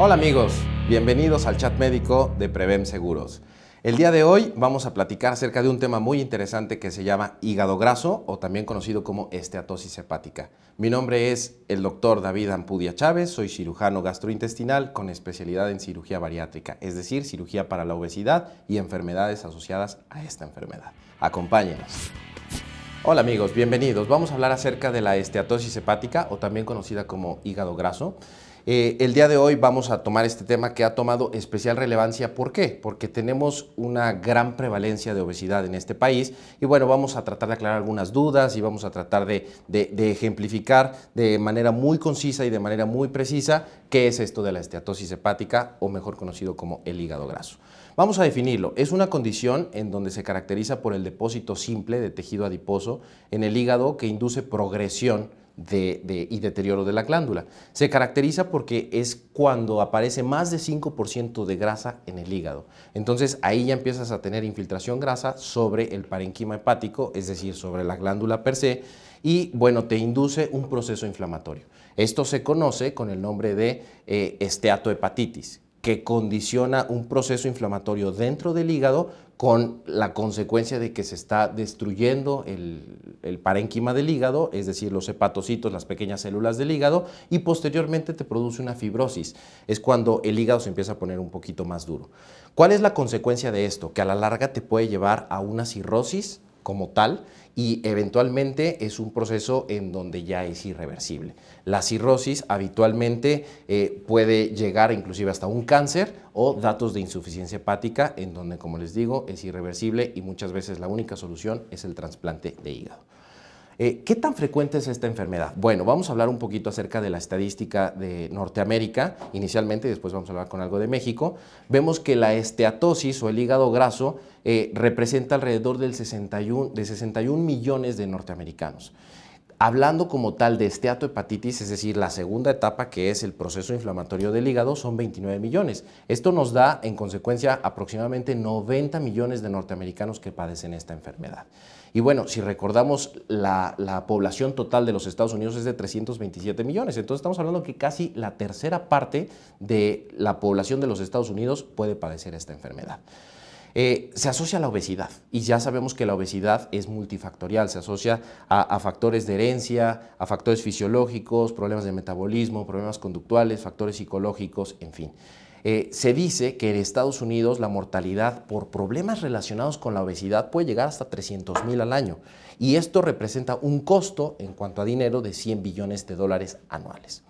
Hola amigos, bienvenidos al chat médico de Prevem Seguros. El día de hoy vamos a platicar acerca de un tema muy interesante que se llama hígado graso o también conocido como esteatosis hepática. Mi nombre es el doctor David Ampudia Chávez, soy cirujano gastrointestinal con especialidad en cirugía bariátrica, es decir, cirugía para la obesidad y enfermedades asociadas a esta enfermedad. Acompáñenos. Hola amigos, bienvenidos. Vamos a hablar acerca de la esteatosis hepática o también conocida como hígado graso. Eh, el día de hoy vamos a tomar este tema que ha tomado especial relevancia. ¿Por qué? Porque tenemos una gran prevalencia de obesidad en este país y bueno, vamos a tratar de aclarar algunas dudas y vamos a tratar de, de ejemplificar de manera muy concisa y de manera muy precisa qué es esto de la esteatosis hepática o mejor conocido como el hígado graso. Vamos a definirlo. Es una condición en donde se caracteriza por el depósito simple de tejido adiposo en el hígado que induce progresión y deterioro de la glándula. Se caracteriza porque es cuando aparece más de 5% de grasa en el hígado. Entonces ahí ya empiezas a tener infiltración grasa sobre el parenquima hepático, es decir, sobre la glándula per se, y bueno, te induce un proceso inflamatorio. Esto se conoce con el nombre de eh, esteatohepatitis, que condiciona un proceso inflamatorio dentro del hígado con la consecuencia de que se está destruyendo el, el, parénquima del hígado, es decir, los hepatocitos, las pequeñas células del hígado, y posteriormente te produce una fibrosis. Es cuando el hígado se empieza a poner un poquito más duro. ¿Cuál es la consecuencia de esto? Que a la larga te puede llevar a una cirrosis como tal y eventualmente es un proceso en donde ya es irreversible. La cirrosis habitualmente eh, puede llegar inclusive hasta un cáncer o datos de insuficiencia hepática en donde, como les digo, es irreversible y muchas veces la única solución es el trasplante de hígado. Eh, ¿Qué tan frecuente es esta enfermedad? Bueno, vamos a hablar un poquito acerca de la estadística de Norteamérica inicialmente y después vamos a hablar con algo de México. Vemos que la esteatosis o el hígado graso eh, representa alrededor del 61, de 61 millones de norteamericanos. Hablando como tal de esteatohepatitis, es decir, la segunda etapa que es el proceso inflamatorio del hígado, son 29 millones. Esto nos da en consecuencia aproximadamente 90 millones de norteamericanos que padecen esta enfermedad. Y bueno, si recordamos, la, la población total de los Estados Unidos es de 327 millones. Entonces estamos hablando que casi la tercera parte de la población de los Estados Unidos puede padecer esta enfermedad. Eh, se asocia a la obesidad y ya sabemos que la obesidad es multifactorial, se asocia a, factores de herencia, a factores fisiológicos, problemas de metabolismo, problemas conductuales, factores psicológicos, en fin. Eh, se dice que en Estados Unidos la mortalidad por problemas relacionados con la obesidad puede llegar hasta 300 mil al año y esto representa un costo en cuanto a dinero de 100 billones de dólares anuales.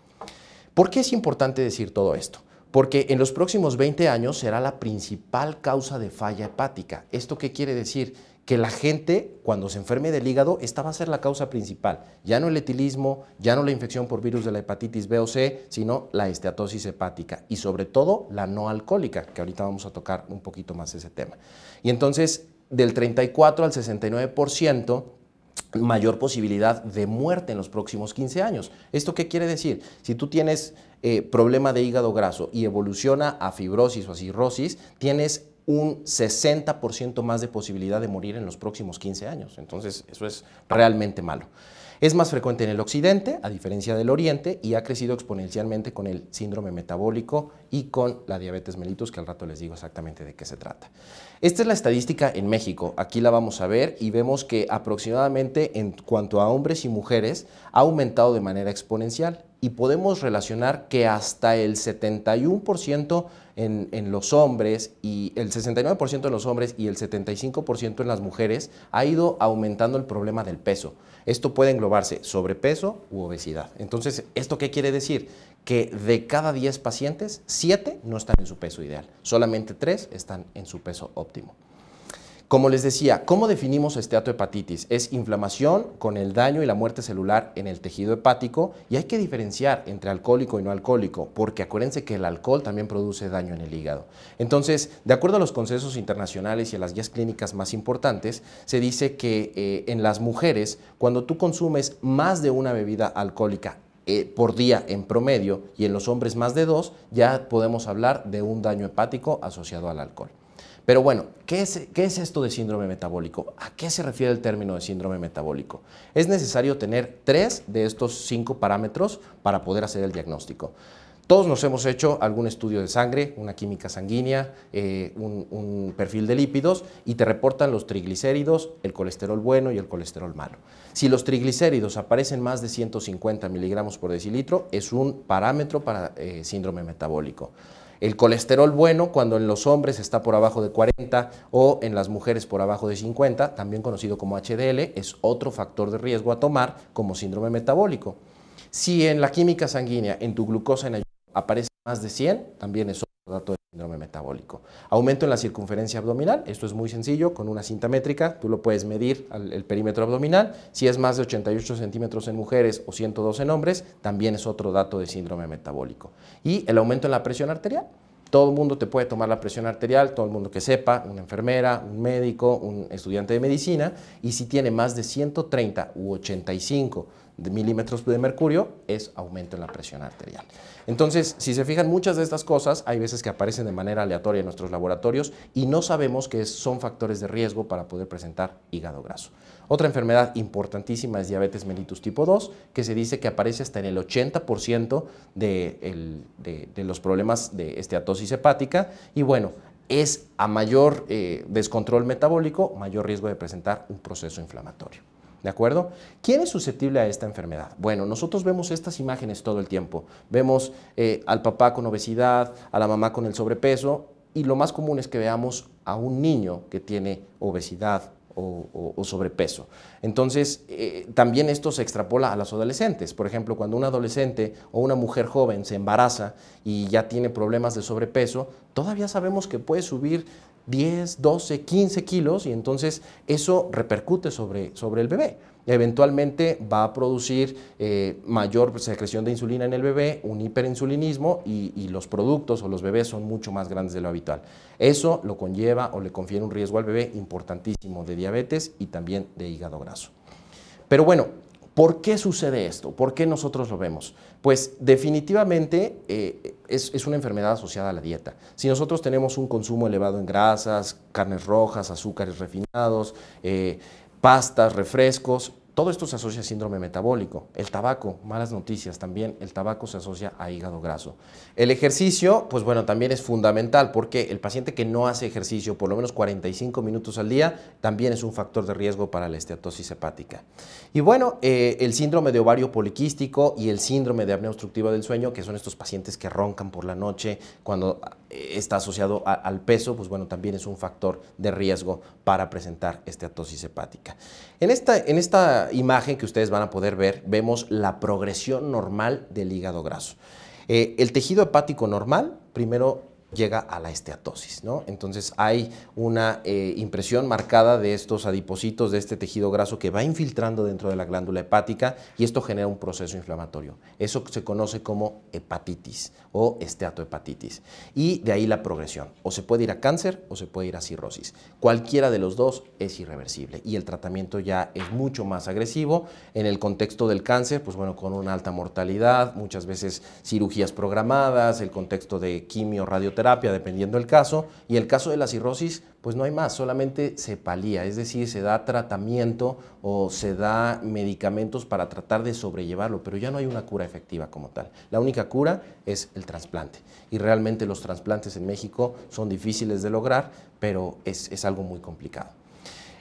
¿Por qué es importante decir todo esto? porque en los próximos 20 años será la principal causa de falla hepática. ¿Esto qué quiere decir? que la gente cuando se enferme del hígado, esta va a ser la causa principal. Ya no el etilismo, ya no la infección por virus de la hepatitis B o C, sino la esteatosis hepática y sobre todo la no alcohólica, que ahorita vamos a tocar un poquito más ese tema. Y entonces, del 34 al 69% mayor posibilidad de muerte en los próximos 15 años. ¿Esto qué quiere decir? Si tú tienes eh, problema de hígado graso y evoluciona a fibrosis o a cirrosis, tienes un 60% más de posibilidad de morir en los próximos 15 años. Entonces, eso es realmente malo. Es más frecuente en el occidente, a diferencia del oriente, y ha crecido exponencialmente con el síndrome metabólico y con la diabetes mellitus, que al rato les digo exactamente de qué se trata. Esta es la estadística en México. Aquí la vamos a ver y vemos que aproximadamente en cuanto a hombres y mujeres ha aumentado de manera exponencial y podemos relacionar que hasta el 71% en, los hombres y el 69% en los hombres y el 75% en las mujeres ha ido aumentando el problema del peso. Esto puede englobarse sobrepeso u obesidad. Entonces, ¿esto qué quiere decir? Que de cada 10 pacientes, 7 no están en su peso ideal, solamente 3 están en su peso óptimo. Como les decía, ¿cómo definimos esteatohepatitis? Es inflamación con el daño y la muerte celular en el tejido hepático y hay que diferenciar entre alcohólico y no alcohólico, porque acuérdense que el alcohol también produce daño en el hígado. Entonces, de acuerdo a los consensos internacionales y a las guías clínicas más importantes, se dice que eh, en las mujeres, cuando tú consumes más de una bebida alcohólica eh, por día en promedio y en los hombres más de dos, ya podemos hablar de un daño hepático asociado al alcohol. Pero bueno, ¿qué es, esto de síndrome metabólico? ¿A qué se refiere el término de síndrome metabólico? Es necesario tener tres de estos cinco parámetros para poder hacer el diagnóstico. Todos nos hemos hecho algún estudio de sangre, una química sanguínea, eh, un, perfil de lípidos y te reportan los triglicéridos, el colesterol bueno y el colesterol malo. Si los triglicéridos aparecen más de 150 miligramos por decilitro, es un parámetro para eh, síndrome metabólico el colesterol bueno cuando en los hombres está por abajo de 40 o en las mujeres por abajo de 50, también conocido como HDL, es otro factor de riesgo a tomar como síndrome metabólico. Si en la química sanguínea, en tu glucosa en ayuno, aparece más de 100, también es otro dato de síndrome metabólico. Aumento en la circunferencia abdominal, esto es muy sencillo, con una cinta métrica, tú lo puedes medir el perímetro abdominal, si es más de 88 centímetros en mujeres o 112 en hombres, también es otro dato de síndrome metabólico. Y el aumento en la presión arterial, todo el mundo te puede tomar la presión arterial, todo el mundo que sepa, una enfermera, un médico, un estudiante de medicina, y si tiene más de 130 u 85 de milímetros de mercurio es aumento en la presión arterial. Entonces, si se fijan, muchas de estas cosas hay veces que aparecen de manera aleatoria en nuestros laboratorios y no sabemos que son factores de riesgo para poder presentar hígado graso. Otra enfermedad importantísima es diabetes mellitus tipo 2, que se dice que aparece hasta en el 80% de, los problemas de esteatosis hepática. Y bueno, es a mayor eh, descontrol metabólico, mayor riesgo de presentar un proceso inflamatorio. ¿De acuerdo? ¿Quién es susceptible a esta enfermedad? Bueno, nosotros vemos estas imágenes todo el tiempo. Vemos eh, al papá con obesidad, a la mamá con el sobrepeso y lo más común es que veamos a un niño que tiene obesidad o, sobrepeso. Entonces, eh, también esto se extrapola a los adolescentes. Por ejemplo, cuando un adolescente o una mujer joven se embaraza y ya tiene problemas de sobrepeso, todavía sabemos que puede subir 10, 12, 15 kilos y entonces eso repercute sobre, sobre el bebé. Eventualmente va a producir eh, mayor secreción de insulina en el bebé, un hiperinsulinismo y, los productos o los bebés son mucho más grandes de lo habitual. Eso lo conlleva o le confiere un riesgo al bebé importantísimo de diabetes y también de hígado graso. Pero bueno, ¿Por qué sucede esto? ¿Por qué nosotros lo vemos? Pues definitivamente eh, es, una enfermedad asociada a la dieta. Si nosotros tenemos un consumo elevado en grasas, carnes rojas, azúcares refinados, eh, pastas, refrescos, todo esto se asocia a síndrome metabólico. El tabaco, malas noticias también, el tabaco se asocia a hígado graso. El ejercicio, pues bueno, también es fundamental porque el paciente que no hace ejercicio por lo menos 45 minutos al día también es un factor de riesgo para la esteatosis hepática. Y bueno, eh, el síndrome de ovario poliquístico y el síndrome de apnea obstructiva del sueño, que son estos pacientes que roncan por la noche cuando está asociado al peso, pues bueno, también es un factor de riesgo para presentar esteatosis hepática. En esta, en esta imagen que ustedes van a poder ver, vemos la progresión normal del hígado graso. Eh, el tejido hepático normal primero llega a la esteatosis, ¿no? Entonces hay una eh, impresión marcada de estos adipocitos, de este tejido graso que va infiltrando dentro de la glándula hepática y esto genera un proceso inflamatorio. Eso se conoce como hepatitis o esteatohepatitis y de ahí la progresión. O se puede ir a cáncer o se puede ir a cirrosis. Cualquiera de los dos es irreversible y el tratamiento ya es mucho más agresivo. En el contexto del cáncer, pues bueno, con una alta mortalidad, muchas veces cirugías programadas, el contexto de quimio, radioterapia, terapia, dependiendo del caso, y el caso de la cirrosis, pues no hay más, solamente se palía, es decir, se da tratamiento o se da medicamentos para tratar de sobrellevarlo, pero ya no hay una cura efectiva como tal. La única cura es el trasplante, y realmente los trasplantes en México son difíciles de lograr, pero es algo muy complicado.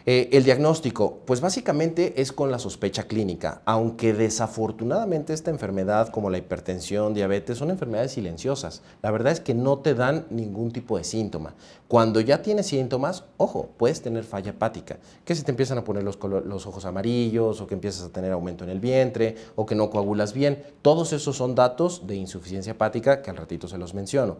Eh, el diagnóstico, pues básicamente es con la sospecha clínica, aunque desafortunadamente esta enfermedad como la hipertensión, diabetes, son enfermedades silenciosas. La verdad es que no te dan ningún tipo de síntoma. Cuando ya tienes síntomas, ojo, puedes tener falla hepática, que si te empiezan a poner los, ojos amarillos o que empiezas a tener aumento en el vientre o que no coagulas bien. Todos esos son datos de insuficiencia hepática que al ratito se los menciono.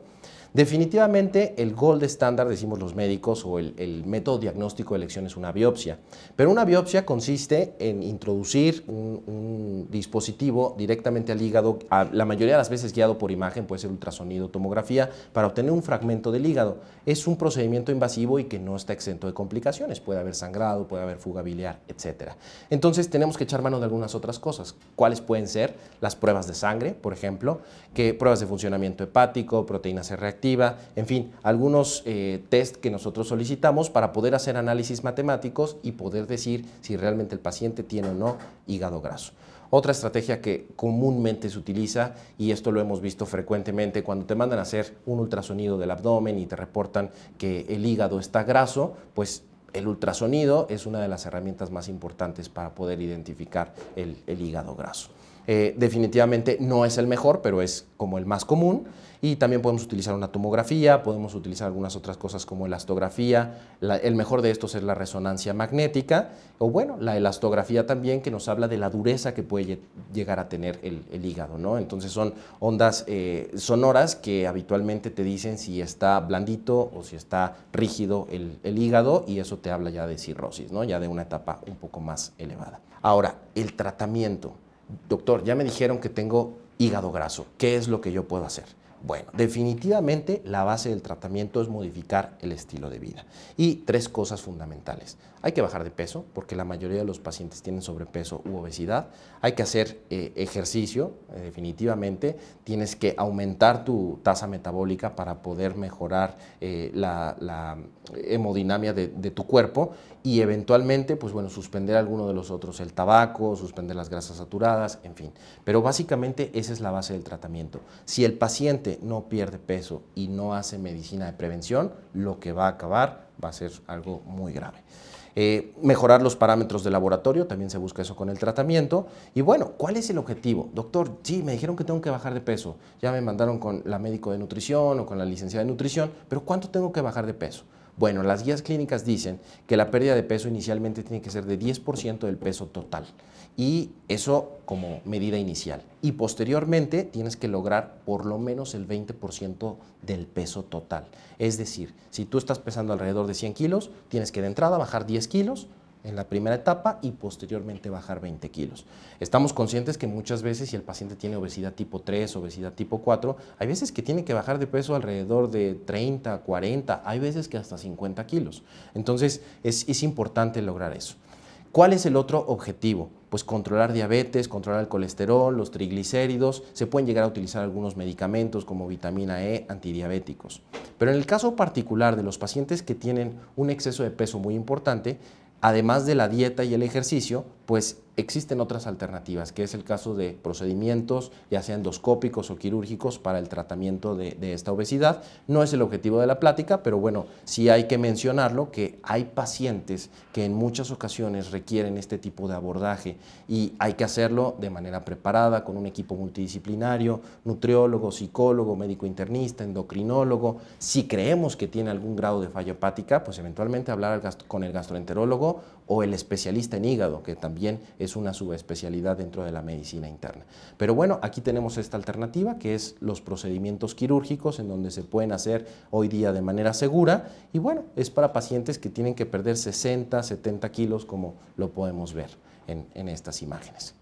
Definitivamente el gold estándar, decimos los médicos, o el, el método diagnóstico de elección es una biopsia. Pero una biopsia consiste en introducir un, dispositivo directamente al hígado, la mayoría de las veces guiado por imagen, puede ser ultrasonido, tomografía, para obtener un fragmento del hígado. Es un procedimiento invasivo y que no está exento de complicaciones. Puede haber sangrado, puede haber fuga biliar, etc. Entonces tenemos que echar mano de algunas otras cosas. ¿Cuáles pueden ser? Las pruebas de sangre, por ejemplo, que pruebas de funcionamiento hepático, proteína C reactiva, en fin, algunos eh, test que nosotros solicitamos para poder hacer análisis matemáticos y poder decir si realmente el paciente tiene o no hígado graso. Otra estrategia que comúnmente se utiliza, y esto lo hemos visto frecuentemente, cuando te mandan a hacer un ultrasonido del abdomen y te reportan que el hígado está graso, pues el ultrasonido es una de las herramientas más importantes para poder identificar el hígado graso. Eh, definitivamente no es el mejor, pero es como el más común. Y también podemos utilizar una tomografía, podemos utilizar algunas otras cosas como elastografía. el mejor de estos es la resonancia magnética o bueno, la elastografía también que nos habla de la dureza que puede llegar a tener el, hígado, ¿no? Entonces son ondas eh, sonoras que habitualmente te dicen si está blandito o si está rígido el, el hígado y eso te habla ya de cirrosis, ¿no? Ya de una etapa un poco más elevada. Ahora, el tratamiento doctor, ya me dijeron que tengo hígado graso, ¿qué es lo que yo puedo hacer? Bueno, definitivamente la base del tratamiento es modificar el estilo de vida. Y tres cosas fundamentales. Hay que bajar de peso, porque la mayoría de los pacientes tienen sobrepeso u obesidad. Hay que hacer eh, ejercicio, eh, definitivamente. Tienes que aumentar tu tasa metabólica para poder mejorar eh, la, hemodinamia de tu cuerpo y eventualmente, pues bueno, suspender alguno de los otros, el tabaco, suspender las grasas saturadas, en fin. Pero básicamente esa es la base del tratamiento. Si el paciente no pierde peso y no hace medicina de prevención, lo que va a acabar va a ser algo muy grave. Eh, mejorar los parámetros de laboratorio, también se busca eso con el tratamiento. Y bueno, ¿cuál es el objetivo? Doctor, sí, me dijeron que tengo que bajar de peso, ya me mandaron con la médico de nutrición o con la licenciada de nutrición, pero ¿cuánto tengo que bajar de peso? Bueno, las guías clínicas dicen que la pérdida de peso inicialmente tiene que ser de 10% del peso total y eso como medida inicial. Y posteriormente tienes que lograr por lo menos el 20% del peso total. Es decir, si tú estás pesando alrededor de 100 kilos, tienes que de entrada bajar 10 kilos en la primera etapa y posteriormente bajar 20 kilos. Estamos conscientes que muchas veces si el paciente tiene obesidad tipo 3, obesidad tipo 4, hay veces que tiene que bajar de peso alrededor de 30, 40, hay veces que hasta 50 kilos. Entonces es, importante lograr eso. ¿Cuál es el otro objetivo? Pues controlar diabetes, controlar el colesterol, los triglicéridos. Se pueden llegar a utilizar algunos medicamentos como vitamina E, antidiabéticos. Pero en el caso particular de los pacientes que tienen un exceso de peso muy importante, además de la dieta y el ejercicio, pues existen otras alternativas, que es el caso de procedimientos, ya sean endoscópicos o quirúrgicos, para el tratamiento de, esta obesidad. No es el objetivo de la plática, pero bueno, sí hay que mencionarlo, que hay pacientes que en muchas ocasiones requieren este tipo de abordaje y hay que hacerlo de manera preparada, con un equipo multidisciplinario, nutriólogo, psicólogo, médico internista, endocrinólogo. Si creemos que tiene algún grado de falla hepática, pues eventualmente hablar con el gastroenterólogo o el especialista en hígado, que también es una subespecialidad dentro de la medicina interna. Pero bueno, aquí tenemos esta alternativa que es los procedimientos quirúrgicos en donde se pueden hacer hoy día de manera segura y bueno, es para pacientes que tienen que perder 60, 70 kilos como lo podemos ver en, en estas imágenes.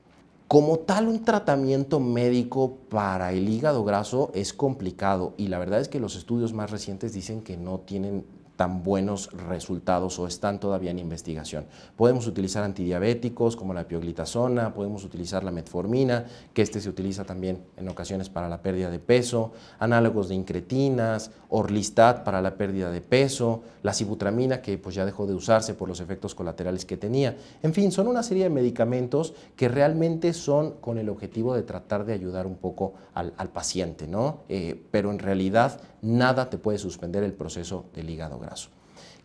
Como tal, un tratamiento médico para el hígado graso es complicado y la verdad es que los estudios más recientes dicen que no tienen tan buenos resultados o están todavía en investigación. Podemos utilizar antidiabéticos como la pioglitazona, podemos utilizar la metformina, que este se utiliza también en ocasiones para la pérdida de peso, análogos de incretinas, orlistat para la pérdida de peso, la sibutramina que pues ya dejó de usarse por los efectos colaterales que tenía. En fin, son una serie de medicamentos que realmente son con el objetivo de tratar de ayudar un poco al, paciente, ¿no? Eh, pero en realidad nada te puede suspender el proceso del hígado graso.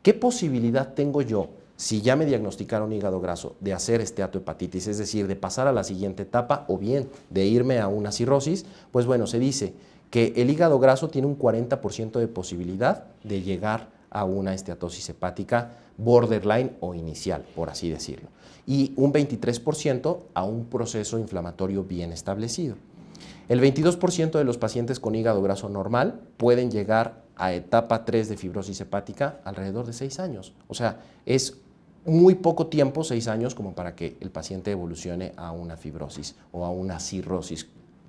¿Qué posibilidad tengo yo, si ya me diagnosticaron hígado graso, de hacer esteatohepatitis, es decir, de pasar a la siguiente etapa o bien de irme a una cirrosis? Pues bueno, se dice que el hígado graso tiene un 40% de posibilidad de llegar a una esteatosis hepática borderline o inicial, por así decirlo, y un 23% a un proceso inflamatorio bien establecido. El 22% de los pacientes con hígado graso normal pueden llegar a etapa 3 de fibrosis hepática alrededor de 6 años. O sea, es muy poco tiempo, 6 años, como para que el paciente evolucione a una fibrosis o a una cirrosis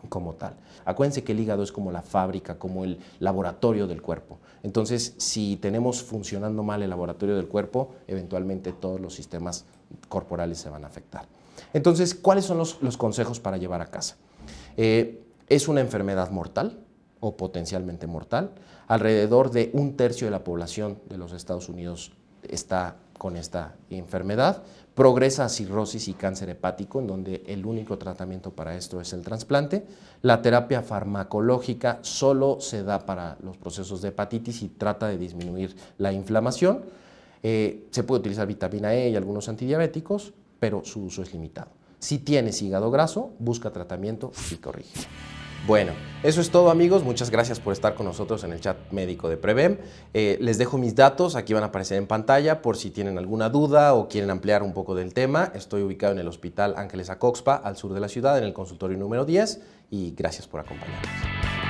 como tal. Acuérdense que el hígado es como la fábrica, como el laboratorio del cuerpo. Entonces, si tenemos funcionando mal el laboratorio del cuerpo, eventualmente todos los sistemas corporales se van a afectar. Entonces, ¿cuáles son los, los consejos para llevar a casa? Eh, es una enfermedad mortal o potencialmente mortal. Alrededor de un tercio de la población de los Estados Unidos está con esta enfermedad. Progresa a cirrosis y cáncer hepático, en donde el único tratamiento para esto es el trasplante. La terapia farmacológica solo se da para los procesos de hepatitis y trata de disminuir la inflamación. Eh, se puede utilizar vitamina E y algunos antidiabéticos, pero su uso es limitado. Si tienes hígado graso, busca tratamiento y corrige. Bueno, eso es todo amigos, muchas gracias por estar con nosotros en el chat médico de Prevem. Eh, les dejo mis datos, aquí van a aparecer en pantalla por si tienen alguna duda o quieren ampliar un poco del tema. Estoy ubicado en el Hospital Ángeles Acoxpa, al sur de la ciudad, en el consultorio número 10 y gracias por acompañarnos.